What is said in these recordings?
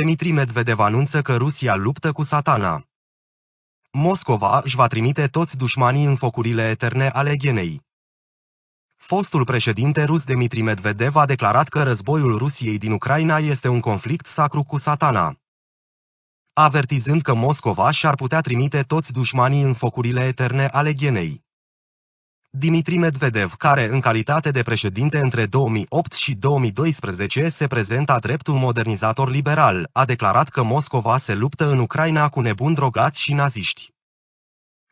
Dmitri Medvedev anunță că Rusia luptă cu satana. Moscova își va trimite toți dușmanii în focurile eterne ale ghenei. Fostul președinte rus Dmitri Medvedev a declarat că războiul Rusiei din Ucraina este un conflict sacru cu satana. Avertizând că Moscova și-ar putea trimite toți dușmanii în focurile eterne ale ghenei. Dimitri Medvedev, care în calitate de președinte între 2008 și 2012 se prezenta drept un modernizator liberal, a declarat că Moscova se luptă în Ucraina cu nebuni drogați și naziști.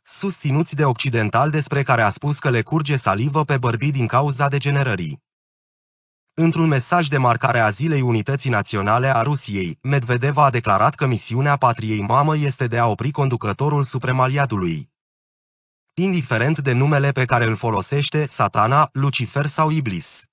Susținuți de occidental despre care a spus că le curge salivă pe bărbi din cauza degenerării. Într-un mesaj de marcare a Zilei Unității Naționale a Rusiei, Medvedev a declarat că misiunea patriei mamă este de a opri conducătorul supremaliatului indiferent de numele pe care îl folosește satana, Lucifer sau Iblis.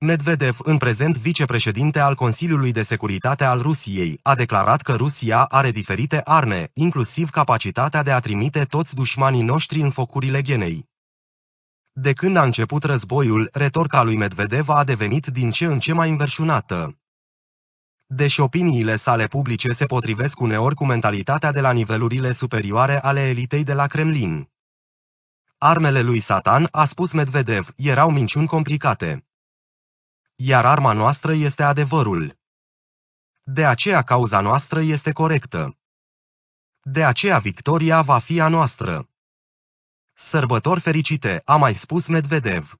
Medvedev, în prezent vicepreședinte al Consiliului de Securitate al Rusiei, a declarat că Rusia are diferite arme, inclusiv capacitatea de a trimite toți dușmanii noștri în focurile ghenei. De când a început războiul, retorca lui Medvedev a devenit din ce în ce mai înverșunată. Deși opiniile sale publice se potrivesc uneori cu mentalitatea de la nivelurile superioare ale elitei de la Kremlin. Armele lui Satan, a spus Medvedev, erau minciuni complicate. Iar arma noastră este adevărul. De aceea cauza noastră este corectă. De aceea victoria va fi a noastră. Sărbători fericite, a mai spus Medvedev.